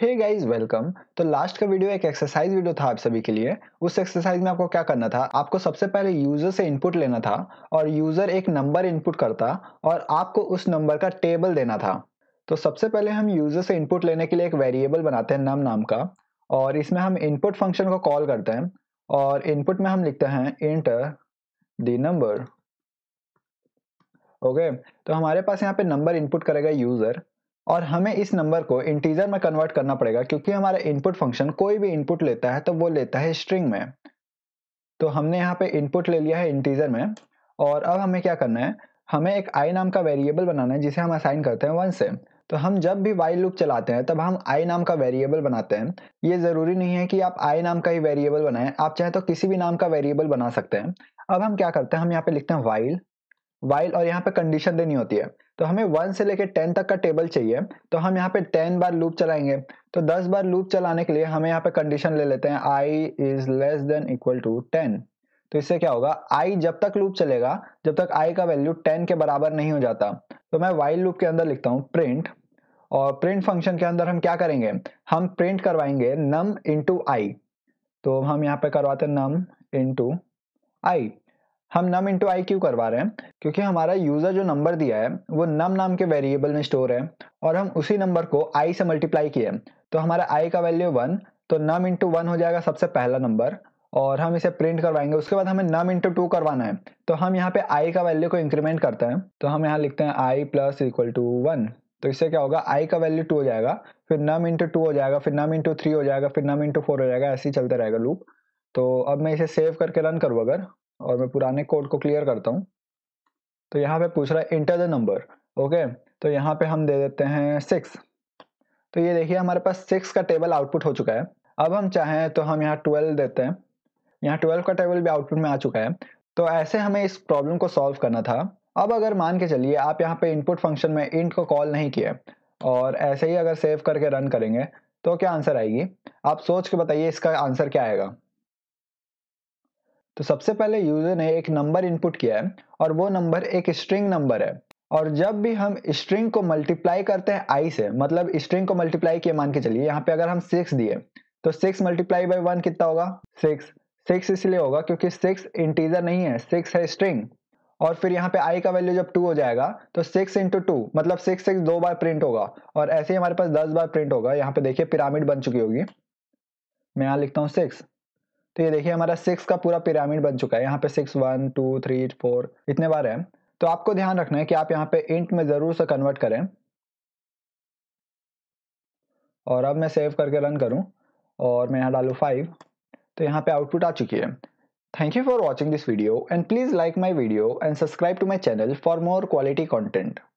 हे guys welcome तो last का video एक एक्सरसाइज वीडियो था आप सभी के लिए उस एक्सरसाइज में आपको क्या करना था आपको सबसे पहले यूजर से इनपुट लेना था और यूजर एक नंबर इनपुट करता और आपको उस नंबर का टेबल देना था तो सबसे पहले हम यूजर से इनपुट लेने के लिए एक वेरिएबल बनाते हैं नम नाम का और इसमें हम इनपुट फंक्शन को कॉल करते हैं और इनपुट में हम लिखते हैं इंटर द नंबर ओके तो हमारे पास यहाँ पे नंबर इनपुट करेगा यूजर और हमें इस नंबर को इंटीजर में कन्वर्ट करना पड़ेगा क्योंकि हमारा इनपुट फंक्शन कोई भी इनपुट लेता है तो वो लेता है स्ट्रिंग में तो हमने यहाँ पे इनपुट ले लिया है इंटीजर में और अब हमें क्या करना है हमें एक आई नाम का वेरिएबल बनाना है जिसे हम असाइन करते हैं वन से तो हम जब भी वाई लुक चलाते हैं तब हम आई नाम का वेरिएबल बनाते हैं ये ज़रूरी नहीं है कि आप आई नाम का ही वेरिएबल बनाएं आप चाहे तो किसी भी नाम का वेरिएबल बना सकते हैं अब हम क्या करते हैं हम यहाँ पे लिखते हैं वाइल वाइल और यहाँ पे कंडीशन देनी होती है तो हमें वन से लेकर टेन तक का टेबल चाहिए तो हम यहाँ पे टेन बार लूप चलाएंगे तो दस बार लूप चलाने के लिए हमें यहाँ पे कंडीशन ले लेते हैं i is less than equal to ten तो इससे क्या होगा आई जब तक लूप चलेगा जब तक आई का वैल्यू टेन के बराबर नहीं हो जाता तो मैं वाइल लूप के अंदर लिखता हूँ प्रिंट और प्रिंट फंक्शन के अंदर हम क्या करेंगे हम प्रिंट करवाएंगे नम इंटू आई तो हम यहाँ पे करवाते हैं नम इंटू आई हम नम इंटू आई क्यों करवा रहे हैं क्योंकि हमारा यूज़र जो नंबर दिया है वो नम नाम के वेरिएबल में स्टोर है और हम उसी नंबर को आई से मल्टीप्लाई किए तो हमारा आई का वैल्यू वन तो नम इंटू वन हो जाएगा सबसे पहला नंबर और हम इसे प्रिंट करवाएंगे उसके बाद हमें नम इंटू टू करवाना है तो हम यहाँ पे आई का वैल्यू को इंक्रीमेंट करते हैं तो हम यहाँ लिखते हैं i plus equal to one तो इससे क्या होगा आई का वैल्यू टू हो जाएगा फिर नम इंटू टू हो जाएगा फिर नम इंटू थ्री हो जाएगा फिर नम इंटू फोर हो जाएगा ऐसे ही चलते रहेगा लूप तो अब मैं इसे सेव करके रन करूँ अगर और मैं पुराने कोड को क्लियर करता हूँ तो यहाँ पे पूछ रहा है इंटर द नंबर ओके तो यहाँ पे हम दे देते हैं सिक्स तो ये देखिए हमारे पास सिक्स का टेबल आउटपुट हो चुका है अब हम चाहें तो हम यहाँ ट्वेल्व देते हैं यहाँ ट्वेल्व का टेबल भी आउटपुट में आ चुका है तो ऐसे हमें इस प्रॉब्लम को सॉल्व करना था अब अगर मान के चलिए आप यहाँ पे इनपुट फंक्शन में इंट को कॉल नहीं किए और ऐसे ही अगर सेव करके रन करेंगे तो क्या आंसर आएगी आप सोच के बताइए इसका आंसर क्या आएगा तो सबसे पहले यूजर ने एक नंबर इनपुट किया है और वो नंबर एक स्ट्रिंग नंबर है और जब भी हम स्ट्रिंग को मल्टीप्लाई करते हैं आई से मतलब स्ट्रिंग को मल्टीप्लाई किए मान के चलिए यहाँ पे अगर हम सिक्स दिए तो सिक्स मल्टीप्लाई बाई वन कितना होगा सिक्स सिक्स इसलिए होगा क्योंकि सिक्स इंटीजर नहीं है सिक्स है स्ट्रिंग और फिर यहाँ पे आई का वैल्यू जब टू हो जाएगा तो सिक्स इंटू टू मतलब सिक्स सिक्स दो बार प्रिंट होगा और ऐसे ही हमारे पास दस बार प्रिंट होगा यहाँ पे देखिए पिरामिड बन चुकी होगी मैं यहाँ लिखता हूँ सिक्स तो ये देखिए हमारा सिक्स का पूरा पिरामिड बन चुका है यहाँ पे six one two three four इतने बार है तो आपको ध्यान रखना है कि आप यहाँ पे इंट में ज़रूर से कन्वर्ट करें और अब मैं सेव करके रन करूँ और मैं यहाँ डालू फाइव तो यहाँ पे आउटपुट आ चुकी है thank you for watching this video and please like my video and subscribe to my channel for more quality content